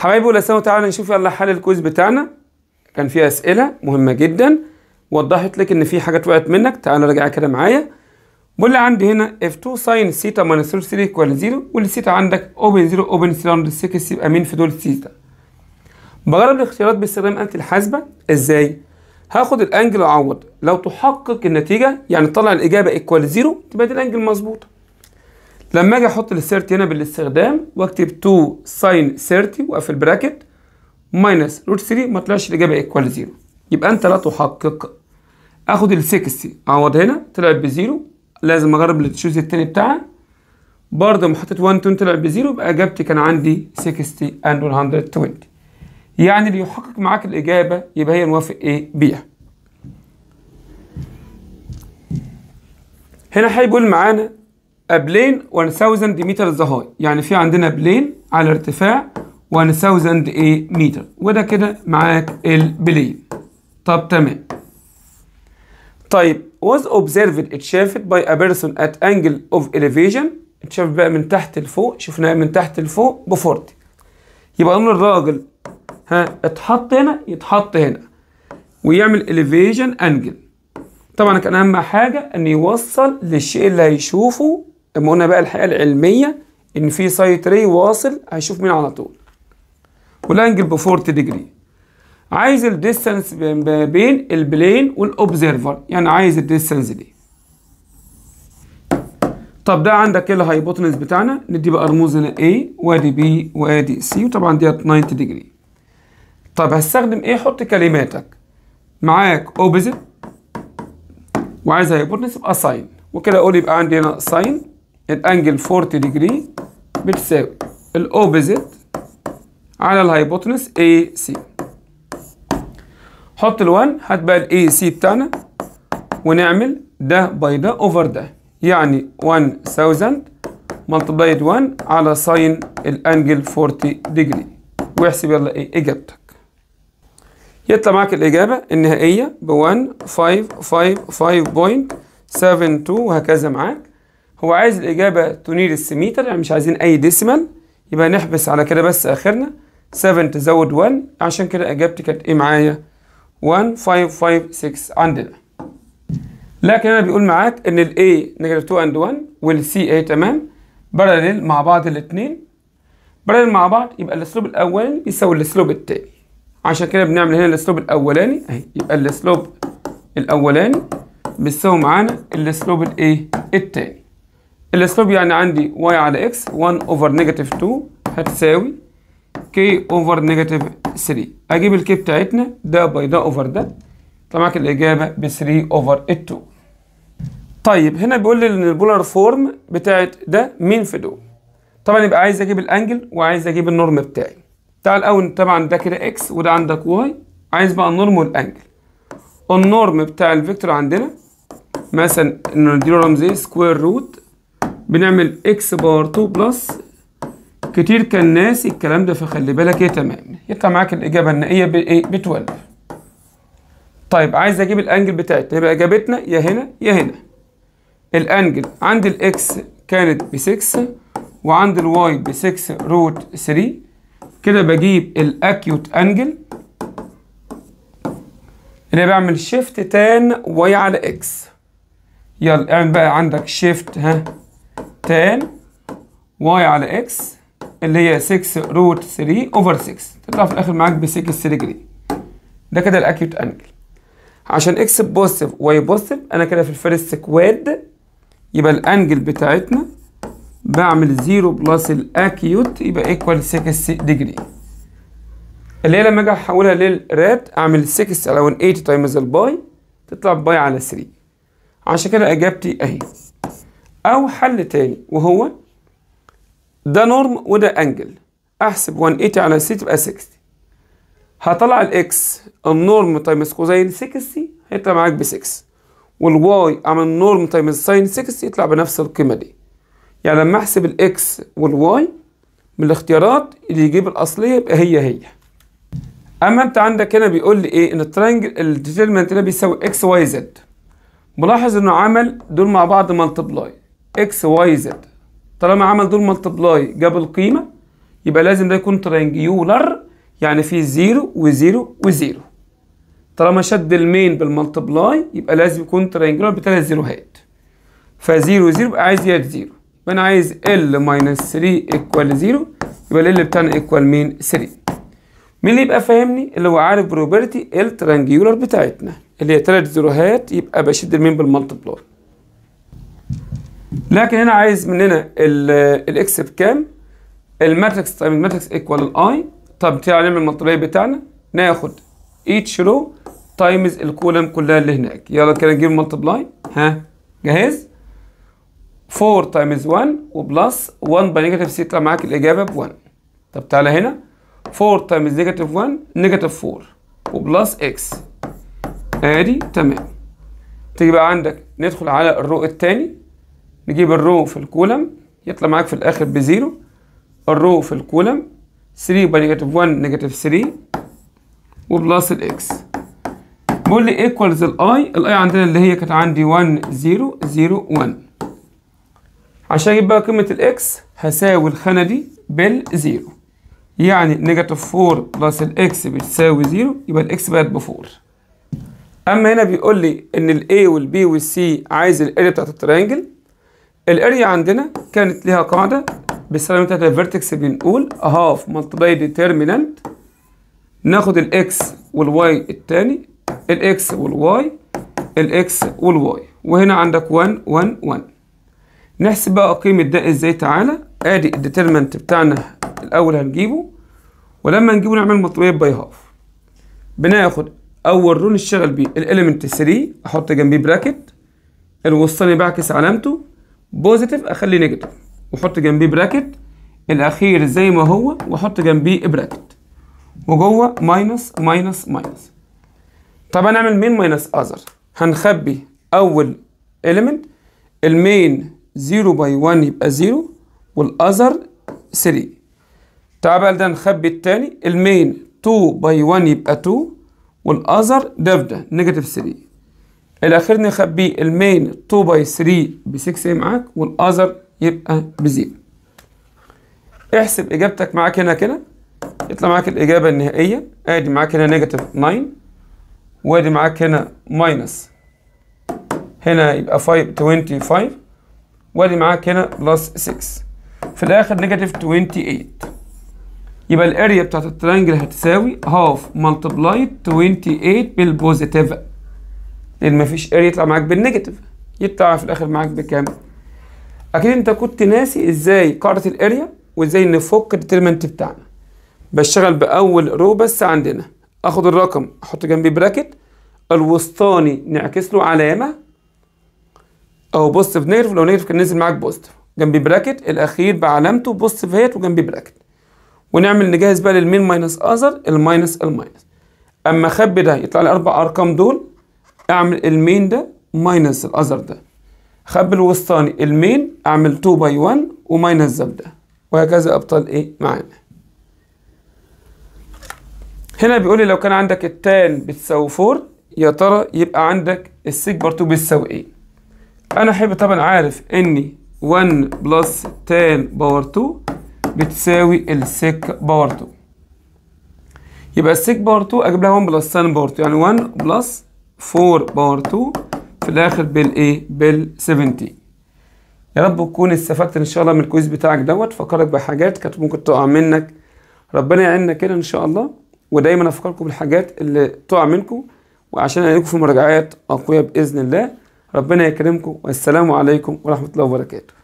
حبايبي ولسه تعالى نشوف يلا حل الكويز بتاعنا كان فيه اسئله مهمه جدا وضحت لك ان في حاجات وقعت منك تعالى راجعها كده معايا بقول لي عندي هنا اف 2 ساين سيتا ماينس 3 ايكوال 0 والسيتا عندك اوبن 0 اوبن 360 يبقى مين في دول سيتا بجرب الاختيارات باستخدام آلة الحاسبة ازاي؟ هاخد الانجل واعوض لو تحقق النتيجة يعني طلع الاجابة ايكوال 0 تبقى دي الانجل مظبوطة لما اجي احط السيرتي هنا بالاستخدام واكتب 2 ساين 30 واقفل براكت ماينس روت 3 ما طلعش الاجابه ايكوال 0 يبقى انت لا تحقق اخد ال 60 اعوض هنا طلعت بزيرو لازم اجرب التشوز الثاني بتاعها برضه لما حطيت 1 2 طلعت بزيرو يبقى اجابتي كان عندي 60 اند 120 يعني اللي يحقق معاك الاجابه يبقى هي نوافق ايه بيها هنا هيقول معانا بلين 1000 متر ذا هاي يعني في عندنا بلين على ارتفاع 1000 ايه متر وده كده معاك البلين طب تمام طيب was observed اتشافت by a person at angle of elevation اتشاف بقى من تحت لفوق شفناها من تحت لفوق ب 40 يبقى قلنا الراجل ها اتحط هنا يتحط هنا ويعمل elevation angle طبعا كان اهم حاجه ان يوصل للشيء اللي هيشوفه لما قلنا بقى الحقيقه العلميه ان في سايت ري واصل هيشوف مين على طول والانجل ب 40 ديجري عايز الديستانس بين البلين والاوبزرفر يعني عايز الديستانس دي طب ده عندك ايه الهايبوتنس بتاعنا ندي بقى رموز هنا A وادي B وادي C وطبعا ديت 90 ديجري طب هستخدم ايه حط كلماتك معاك اوبزيت وعايز هايبوتنس يبقى ساين وكده اقول يبقى عندي هنا ساين الانجل 40 ديجري بتساوي الاوبوزيت على الهايبوتنس اي سي حط ال1 هات بقى الاي سي بتاعنا ونعمل ده باي ده اوفر ده يعني 1000 ملتبلايد 1 على ساين الانجل 40 ديجري واحسب يلا ايه اجابتك يطلع معاك الاجابه النهائيه ب 1555.72 وهكذا معاك هو عايز الإجابة تنير السميتر يعني مش عايزين أي ديسيمال يبقى نحبس على كده بس آخرنا 7 تزود 1 عشان كده إجابتي كانت إيه معايا 1556 عندنا لكن أنا بيقول معاك إن الـ A نيجاتيف 2 أند 1 والـ C A تمام بارلل مع بعض الاتنين بارلل مع بعض يبقى الأسلوب الأولاني بيساوي الأسلوب التاني عشان كده بنعمل هنا الأسلوب الأولاني أهي يبقى الأسلوب الأولاني بيساوي معانا الأسلوب الإيه التاني الاسلوب يعني عندي y على x 1 over negative 2 هتساوي k over negative 3 اجيب الكي بتاعتنا ده باي ده over ده يطلع معاك الاجابه ب 3 over 2 طيب هنا بيقول لي ان البولار فورم بتاعت ده مين في دول طبعا يبقى عايز اجيب الانجل وعايز اجيب النورم بتاعي بتاع الاول طبعا ده كده اكس وده عندك واي عايز بقى النورم والانجل النورم بتاع الفيكتور عندنا مثلا نديله رمز ايه سكوير روت بنعمل اكس بار 2 بلس كتير كان ناسي الكلام ده فخلي بالك ايه تمام يطلع معاك الاجابه النهائيه بايه ب 12 إيه؟ طيب عايز اجيب الانجل بتاعتنا يبقى اجابتنا يا هنا يا هنا الانجل عند الاكس كانت ب 6 وعند الواي ب 6 روت 3 كده بجيب الاكيوت انجل اللي بعمل شيفت تان واي على اكس يلا اعمل بقى عندك شيفت ها تان واي على اكس اللي هي 6 روت 3 اوفر 6 تطلع في الاخر معاك ب 6 ديجري ده كده الاكيوت انجل عشان اكس بوزيتيف واي بوزيتيف انا كده في الفيرست كواد يبقى الانجل بتاعتنا بعمل 0 بلس الاكيوت يبقى ايكوال 6 ديجري اللي هي لما اجي احولها للرات اعمل 6 على 180 تايمز الباي تطلع باي على 3 عشان كده اجابتي اهي أو حل تاني وهو ده نورم وده أنجل أحسب 180 على 60 تبقى 60 هطلع الإكس النورم تايمز كوزين 60 هيطلع معاك ب 6 والواي أعمل النورم تايمز ساين 60 يطلع بنفس القيمة دي يعني لما أحسب الإكس والواي من الاختيارات اللي يجيب الأصلية يبقى هي هي أما أنت عندك هنا بيقول لي إيه إن الترينجل الديترمنت هنا بيساوي إكس واي زد ملاحظ إنه عمل دول مع بعض مالتبلاي اكس واي زد طالما عمل دول ملتبلاي جاب القيمه يبقى لازم ده يكون ترينجيولر يعني فيه زيرو وزيرو وزيرو طالما شد المين بالملتبلاي يبقى لازم يكون ترينجيولر بثلاث زيروهات فزيرو زيرو يبقى عايز يد زيرو يبقى انا عايز ال ماينس 3 ايكوال زيرو يبقى ال بتاعنا ايكوال مين 3 مين اللي يبقى فاهمني اللي هو عارف بروبرتي الترينجيولر بتاعتنا اللي هي ثلاث زيروهات يبقى بشد المين بالملتبلاي لكن هنا عايز مننا الاكس بكام الماتريكس تايم طيب الماتريكس ايكوال الاي طب تعالى نعمل المطريه بتاعنا ناخد ايتش رو تايمز الكولم كلها اللي هناك يلا كده نجيب ملتبلاي ها جاهز 4 تايمز 1 وبلس 1 باي نيجاتيف 6 معاك الاجابه ب 1 طب تعالى هنا 4 تايمز نيجاتيف 1 نيجاتيف 4 وبلس اكس ادي تمام تيجي بقى عندك ندخل على الرو الثاني نجيب الرو في الكولم يطلع معاك في الاخر بزيرو الرو في الكولم 3 يبقى نيجاتيف 1 نيجاتيف 3 وبلس الاكس بيقول لي ايكوالز الاي الاي عندنا اللي هي كانت عندي 1 0 0 1 عشان اجيب بقى قيمه الاكس هساوي الخانه دي بالزيرو يعني نيجاتيف 4 بلس الاكس بتساوي 0 يبقى الاكس بقت ب 4 اما هنا بيقول لي ان الاي والبي والسي عايز الاريا بتاعت الترينجل الاريا عندنا كانت ليها قاعده بالسلامه بتاعت الفيرتكس بنقول هاف ملتباي ديترمينانت ناخد الاكس والواي التاني الاكس والواي الاكس والواي وهنا عندك 1 1 1 نحسب بقى قيمه ده ازاي تعالى ادي الديترمنت بتاعنا الاول هنجيبه ولما نجيبه نعمل ملتباي باي هاف بناخد اول رون نشتغل بيه الاليمنت 3 احط جنبيه براكت الوسطاني بعكس علامته بوزيتيف اخلي نيجاتيف واحط جنبيه براكت الاخير زي ما هو واحط جنبيه براكت وجوه ماينس ماينس ماينس طب هنعمل مين ماينس اذر هنخبي اول element المين 0 باي 1 يبقى 0 والاذر 3 تعال بقى ده نخبي التاني المين 2 باي 1 يبقى 2 والاذر ده نيجاتيف 3 الاخير نخبيه المين 2 باي 3 ب 6 معاك والاذر يبقى بزيرو احسب اجابتك معاك هنا كده يطلع معاك الاجابه النهائيه ادي معاك هنا نيجاتيف 9 وادي معاك هنا ماينس هنا يبقى 25 وادي معاك هنا بلس 6 في الاخر نيجاتيف 28 يبقى الاريا بتاعت الترينجل هتساوي هاف ملتبلايد 28 بالبوزيتيف لان مفيش ار يطلع معاك بالنيجاتيف يطلع في الاخر معاك بكام اكيد انت كنت ناسي ازاي قاعده الاريا وازاي نفك الديترمنت بتاعنا بشتغل باول رو بس عندنا اخد الرقم احط جنبي براكت الوسطاني نعكس له علامه او بوزيتيف نيجاتيف لو نيجاتيف كان نزل معاك بوزيتيف جنبي براكت الاخير بعلامته بوزيتيف هيت وجنبي براكت ونعمل نجهز بقى للمين ماينس اذر الماينس الماينس اما اخبي ده يطلع لي اربع ارقام دول اعمل المين ده ماينس الاذر ده خب الوسطاني المين اعمل 2 باي 1 وماينس زب ده وهكذا ابطال ايه معانا هنا بيقول لي لو كان عندك التان بتساوي 4 يا ترى يبقى عندك بار 2 بتساوي ايه انا احب طبعا عارف ان 1 بلس تان باور 2 بتساوي السيك باور 2 يبقى السيك باور 2 اجيب لها 1 بلس تان باور 2 يعني 1 بلس 4 باور 2 في الاخر بالايه بال 70 يا رب تكون استفدت ان شاء الله من الكويز بتاعك دوت فكرك بحاجات كانت ممكن تقع منك ربنا يعيننا كده ان شاء الله ودايما افكركم بالحاجات اللي تقع منكم وعشان اعينكم في مراجعات اقوياء باذن الله ربنا يكرمكم والسلام عليكم ورحمه الله وبركاته